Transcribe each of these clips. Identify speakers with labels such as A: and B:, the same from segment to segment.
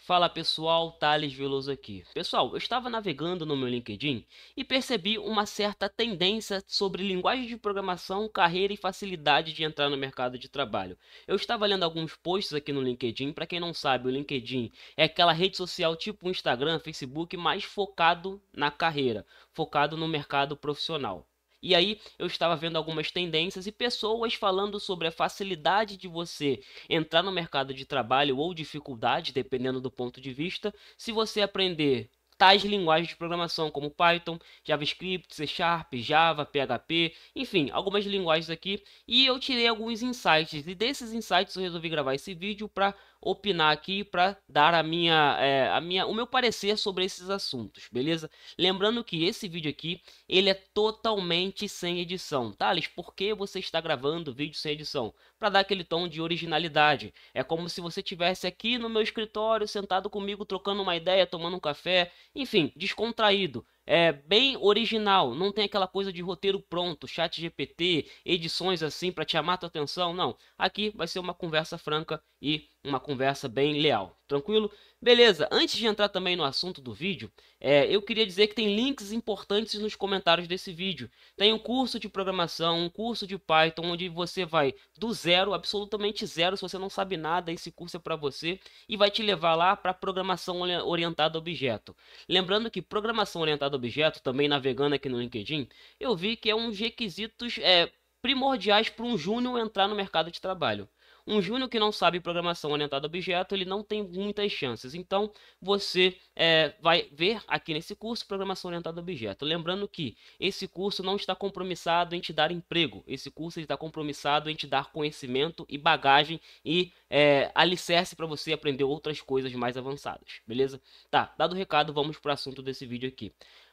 A: Fala pessoal, Thales Veloso aqui. Pessoal, eu estava navegando no meu LinkedIn e percebi uma certa tendência sobre linguagem de programação, carreira e facilidade de entrar no mercado de trabalho. Eu estava lendo alguns posts aqui no LinkedIn. Para quem não sabe, o LinkedIn é aquela rede social tipo Instagram, Facebook, mais focado na carreira, focado no mercado profissional. E aí eu estava vendo algumas tendências e pessoas falando sobre a facilidade de você entrar no mercado de trabalho ou dificuldade, dependendo do ponto de vista, se você aprender tais linguagens de programação como Python, JavaScript, C Sharp, Java, PHP, enfim, algumas linguagens aqui. E eu tirei alguns insights e desses insights eu resolvi gravar esse vídeo para opinar aqui para dar a minha, é, a minha, o meu parecer sobre esses assuntos, beleza? Lembrando que esse vídeo aqui ele é totalmente sem edição, Thales. Tá, por que você está gravando vídeo sem edição? Para dar aquele tom de originalidade. É como se você tivesse aqui no meu escritório sentado comigo trocando uma ideia, tomando um café, enfim, descontraído é, bem original, não tem aquela coisa de roteiro pronto, chat GPT, edições assim para te chamar a tua atenção, não. Aqui vai ser uma conversa franca e uma conversa bem leal. Tranquilo? Beleza, antes de entrar também no assunto do vídeo, é, eu queria dizer que tem links importantes nos comentários desse vídeo. Tem um curso de programação, um curso de Python, onde você vai do zero, absolutamente zero, se você não sabe nada, esse curso é para você e vai te levar lá para programação orientada a objeto. Lembrando que programação orientada a objeto, também navegando aqui no LinkedIn, eu vi que é um dos requisitos é, primordiais para um júnior entrar no mercado de trabalho um júnior que não sabe programação orientada a objeto, ele não tem muitas chances. Então, você é, vai ver aqui nesse curso programação orientada a objeto. Lembrando que esse curso não está compromissado em te dar emprego. Esse curso está compromissado em te dar conhecimento e bagagem e é, alicerce para você aprender outras coisas mais avançadas, beleza? Tá, dado o recado, vamos para o assunto desse vídeo aqui.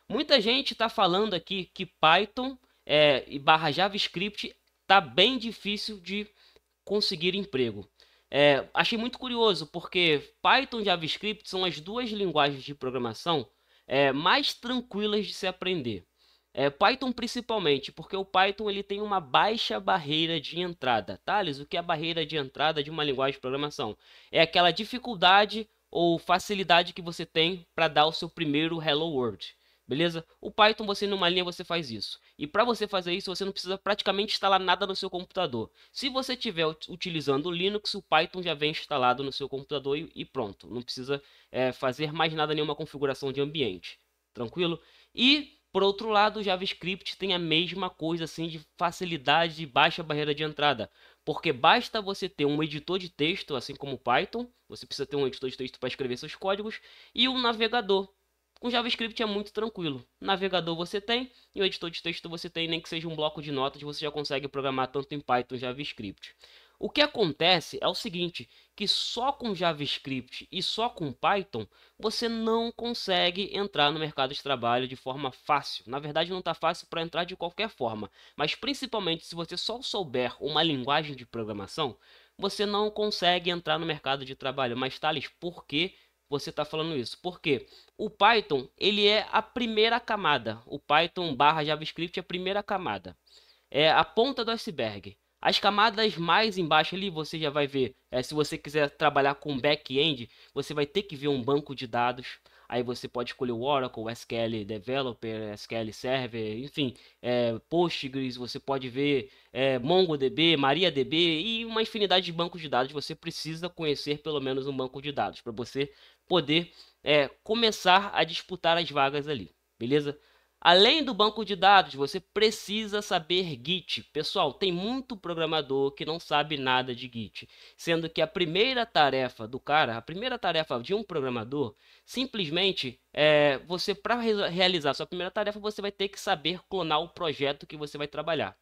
A: Muita gente está falando aqui que Python é, e barra JavaScript tá bem difícil de conseguir emprego. É, achei muito curioso porque Python e JavaScript são as duas linguagens de programação é, mais tranquilas de se aprender. É, Python principalmente, porque o Python ele tem uma baixa barreira de entrada. Thales, o que é a barreira de entrada de uma linguagem de programação? É aquela dificuldade ou facilidade que você tem para dar o seu primeiro Hello World. Beleza? O Python, você numa linha, você faz isso. E para você fazer isso, você não precisa praticamente instalar nada no seu computador. Se você estiver utilizando o Linux, o Python já vem instalado no seu computador e, e pronto. Não precisa é, fazer mais nada, nenhuma configuração de ambiente. Tranquilo? E, por outro lado, o JavaScript tem a mesma coisa, assim, de facilidade e baixa barreira de entrada. Porque basta você ter um editor de texto, assim como o Python. Você precisa ter um editor de texto para escrever seus códigos. E um navegador com JavaScript é muito tranquilo. Navegador você tem e o editor de texto você tem, nem que seja um bloco de notas, você já consegue programar tanto em Python JavaScript. O que acontece é o seguinte, que só com JavaScript e só com Python você não consegue entrar no mercado de trabalho de forma fácil. Na verdade, não está fácil para entrar de qualquer forma, mas principalmente se você só souber uma linguagem de programação, você não consegue entrar no mercado de trabalho. Mas, Thales, por que você está falando isso. porque O Python ele é a primeira camada. O Python barra JavaScript é a primeira camada. É a ponta do iceberg. As camadas mais embaixo ali você já vai ver. É, se você quiser trabalhar com back-end, você vai ter que ver um banco de dados. Aí você pode escolher o Oracle, SQL Developer, SQL Server, enfim, é, Postgres, você pode ver é, MongoDB, MariaDB e uma infinidade de bancos de dados. Você precisa conhecer pelo menos um banco de dados para você poder é, começar a disputar as vagas ali, beleza? Além do banco de dados, você precisa saber Git. Pessoal, tem muito programador que não sabe nada de Git, sendo que a primeira tarefa do cara, a primeira tarefa de um programador, simplesmente é você para realizar sua primeira tarefa, você vai ter que saber clonar o projeto que você vai trabalhar.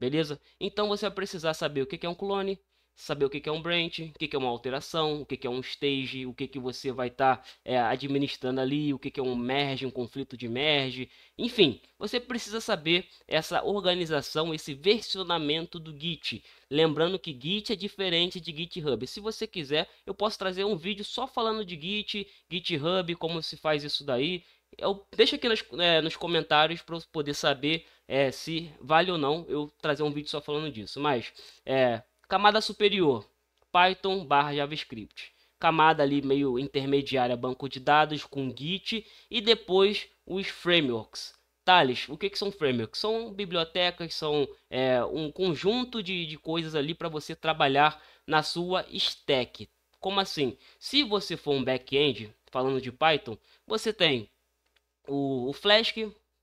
A: Beleza? Então você vai precisar saber o que é um clone, saber o que é um branch, o que é uma alteração, o que é um stage, o que, que você vai estar tá, é, administrando ali, o que, é um merge, um conflito de merge. Enfim, você precisa saber essa organização, esse versionamento do Git. Lembrando que Git é diferente de GitHub. Se você quiser, eu posso trazer um vídeo só falando de Git, GitHub, como se faz isso daí. Eu deixo aqui nos, é, nos comentários para eu poder saber é, se vale ou não eu trazer um vídeo só falando disso. Mas é, Camada superior, Python barra JavaScript. Camada ali meio intermediária, banco de dados com Git e depois os frameworks. Thales, o que, que são frameworks? São bibliotecas, são é, um conjunto de, de coisas ali para você trabalhar na sua stack. Como assim? Se você for um back-end, falando de Python, você tem o, o Flask,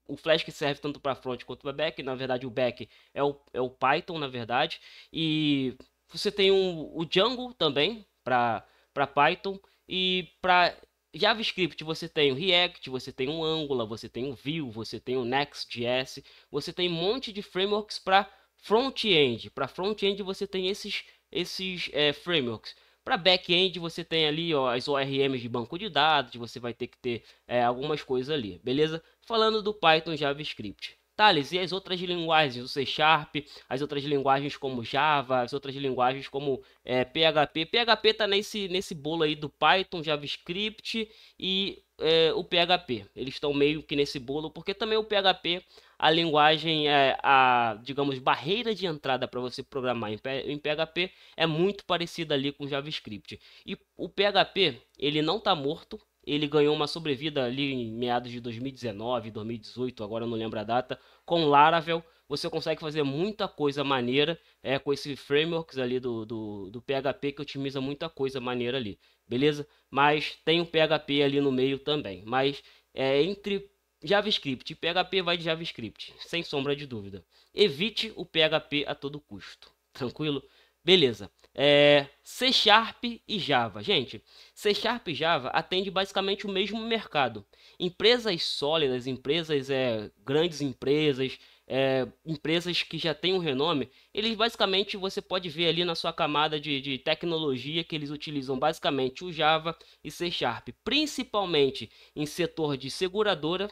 A: o Flash que serve tanto para front quanto para back, na verdade o back é o, é o Python, na verdade, e você tem um, o Django também para Python, e para JavaScript você tem o React, você tem o Angular, você tem o Vue, você tem o Next.js, você tem um monte de frameworks para front-end. Para front-end você tem esses, esses é, frameworks. Para back-end você tem ali ó, as ORMs de banco de dados, você vai ter que ter é, algumas coisas ali, beleza? falando do Python JavaScript. Thales, e as outras linguagens, o C Sharp, as outras linguagens como Java, as outras linguagens como é, PHP. PHP está nesse, nesse bolo aí do Python, JavaScript e é, o PHP. Eles estão meio que nesse bolo, porque também o PHP, a linguagem, é, a, digamos, barreira de entrada para você programar em, em PHP é muito parecida ali com JavaScript. E o PHP, ele não está morto, ele ganhou uma sobrevida ali em meados de 2019, 2018, agora eu não lembro a data, com Laravel. Você consegue fazer muita coisa maneira é, com esse frameworks ali do, do, do PHP que otimiza muita coisa maneira ali, beleza? Mas tem o PHP ali no meio também. Mas é, entre JavaScript e PHP vai de JavaScript, sem sombra de dúvida. Evite o PHP a todo custo, tranquilo? Beleza. É, C Sharp e Java. Gente, C Sharp e Java atende basicamente o mesmo mercado. Empresas sólidas, empresas é, grandes empresas, é, empresas que já têm um renome, eles basicamente você pode ver ali na sua camada de, de tecnologia que eles utilizam basicamente o Java e C Sharp, principalmente em setor de seguradora,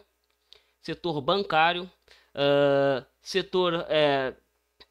A: setor bancário, uh, setor, é,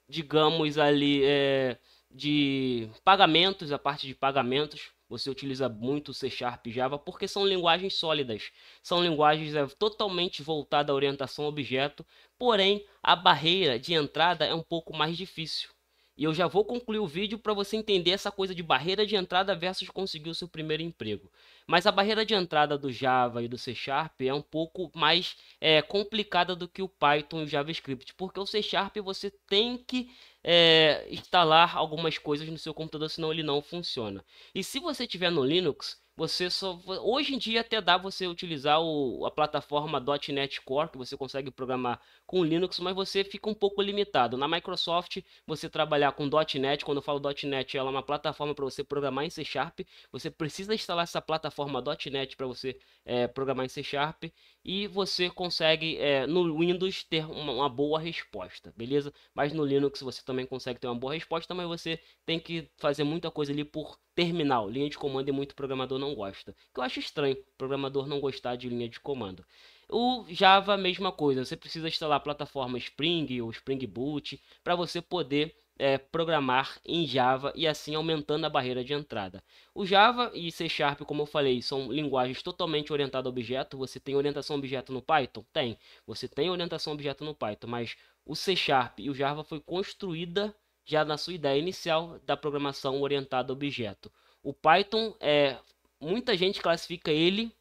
A: digamos ali. É, de pagamentos, a parte de pagamentos, você utiliza muito C Sharp e Java porque são linguagens sólidas. São linguagens é, totalmente voltadas à orientação objeto, porém a barreira de entrada é um pouco mais difícil. E eu já vou concluir o vídeo para você entender essa coisa de barreira de entrada versus conseguir o seu primeiro emprego. Mas a barreira de entrada do Java e do C Sharp é um pouco mais é, complicada do que o Python e o JavaScript, porque o C Sharp você tem que é, instalar algumas coisas no seu computador, senão ele não funciona. E se você tiver no Linux, você só hoje em dia até dá você utilizar o, a plataforma .NET Core que você consegue programar com Linux, mas você fica um pouco limitado. Na Microsoft, você trabalhar com .NET, quando eu falo .NET, ela é uma plataforma para você programar em C Sharp. Você precisa instalar essa plataforma .NET para você é, programar em C Sharp e você consegue é, no Windows ter uma, uma boa resposta, beleza? Mas no Linux você também consegue ter uma boa resposta, mas você tem que fazer muita coisa ali por terminal, linha de comando e é muito programador não gosta. Que eu acho estranho, programador não gostar de linha de comando. O Java, mesma coisa, você precisa instalar a plataforma Spring ou Spring Boot para você poder é, programar em Java e assim aumentando a barreira de entrada. O Java e C Sharp, como eu falei, são linguagens totalmente orientadas a objeto. Você tem orientação a objeto no Python? Tem. Você tem orientação a objeto no Python, mas o C Sharp e o Java foi construída já na sua ideia inicial da programação orientada a objeto. O Python é, muita gente classifica ele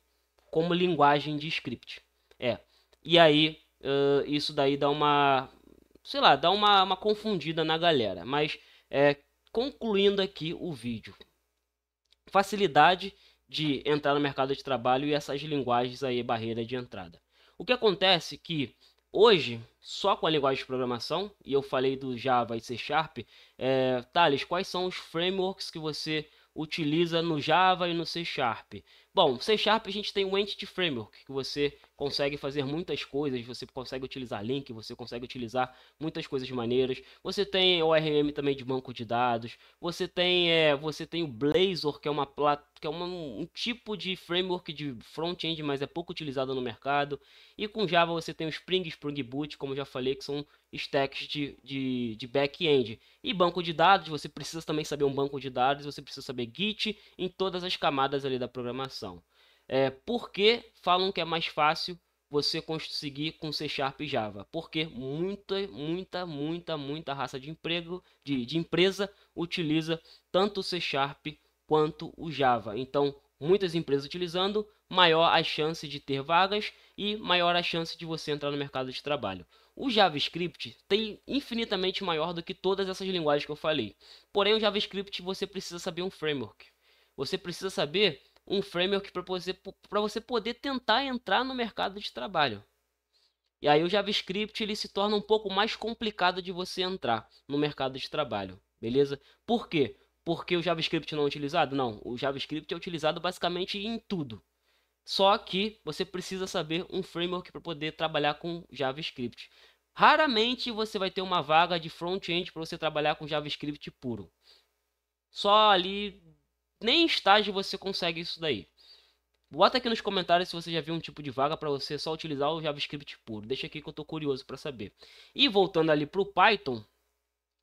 A: como linguagem de script. É. E aí, uh, isso daí dá uma. Sei lá, dá uma, uma confundida na galera. Mas, é, concluindo aqui o vídeo: facilidade de entrar no mercado de trabalho e essas linguagens aí, barreira de entrada. O que acontece que hoje, só com a linguagem de programação, e eu falei do Java e C Sharp, é, Thales, quais são os frameworks que você utiliza no Java e no C Sharp. Bom, C Sharp a gente tem o Entity Framework, que você consegue fazer muitas coisas, você consegue utilizar link, você consegue utilizar muitas coisas maneiras. Você tem ORM também de banco de dados, você tem, é, você tem o Blazor, que é, uma, que é uma, um tipo de framework de front-end, mas é pouco utilizado no mercado. E com Java você tem o Spring, Spring Boot, como já falei, que são stacks de, de, de back-end. E banco de dados, você precisa também saber um banco de dados, você precisa saber Git em todas as camadas ali da programação é, por que falam que é mais fácil você conseguir com C Sharp e Java? Porque muita, muita, muita, muita raça de emprego, de, de empresa utiliza tanto o C Sharp quanto o Java. Então, muitas empresas utilizando, maior a chance de ter vagas e maior a chance de você entrar no mercado de trabalho. O JavaScript tem infinitamente maior do que todas essas linguagens que eu falei. Porém, o JavaScript você precisa saber um framework. Você precisa saber um framework para você, para você poder tentar entrar no mercado de trabalho. E aí o JavaScript ele se torna um pouco mais complicado de você entrar no mercado de trabalho, beleza? Por quê? Porque o JavaScript não é utilizado? Não, o JavaScript é utilizado basicamente em tudo. Só que você precisa saber um framework para poder trabalhar com JavaScript. Raramente você vai ter uma vaga de front-end para você trabalhar com JavaScript puro. Só ali nem estágio você consegue isso daí. Bota aqui nos comentários se você já viu um tipo de vaga para você só utilizar o JavaScript puro. Deixa aqui que eu estou curioso para saber. E voltando ali para o Python,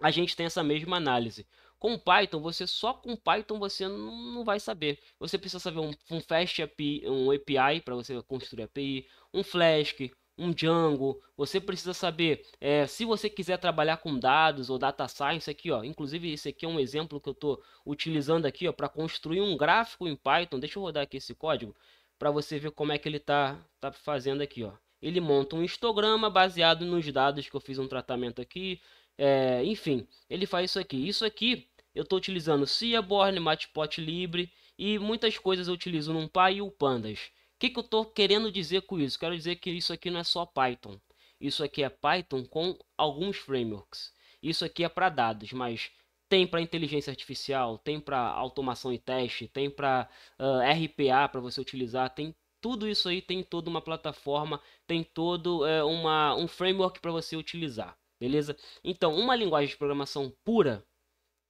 A: a gente tem essa mesma análise. Com Python, você só com Python você não vai saber. Você precisa saber um, um Fast API, um API para você construir API, um Flask, um Django, você precisa saber é, se você quiser trabalhar com dados ou data science aqui, ó. Inclusive esse aqui é um exemplo que eu estou utilizando aqui, ó, para construir um gráfico em Python. Deixa eu rodar aqui esse código para você ver como é que ele está tá fazendo aqui, ó. Ele monta um histograma baseado nos dados que eu fiz um tratamento aqui. É, enfim, ele faz isso aqui. Isso aqui eu estou utilizando Seaborn, Matplotlib e muitas coisas eu utilizo NumPy e o Pandas que, que eu estou querendo dizer com isso? Quero dizer que isso aqui não é só Python. Isso aqui é Python com alguns frameworks. Isso aqui é para dados, mas tem para inteligência artificial, tem para automação e teste, tem para uh, ah, RPA para você utilizar, tem tudo isso aí, tem toda uma plataforma, tem todo é, uma, um framework para você utilizar, beleza? Então, uma linguagem de programação pura,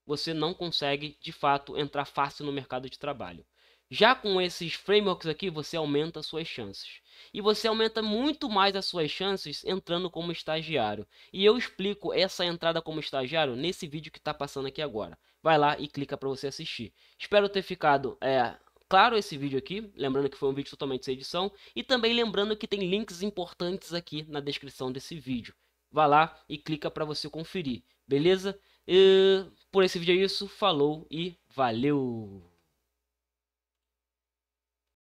A: você não consegue de fato entrar fácil no mercado de trabalho. Já com esses frameworks aqui, você aumenta suas chances. E você aumenta muito mais as suas chances entrando como estagiário. E eu explico essa entrada como estagiário nesse vídeo que está passando aqui agora. Vai lá e clica para você assistir. Espero ter ficado é, claro esse vídeo aqui, lembrando que foi um vídeo totalmente sem edição, e também lembrando que tem links importantes aqui na descrição desse vídeo. Vá lá e clica para você conferir, beleza? E, por esse vídeo é isso, falou e valeu!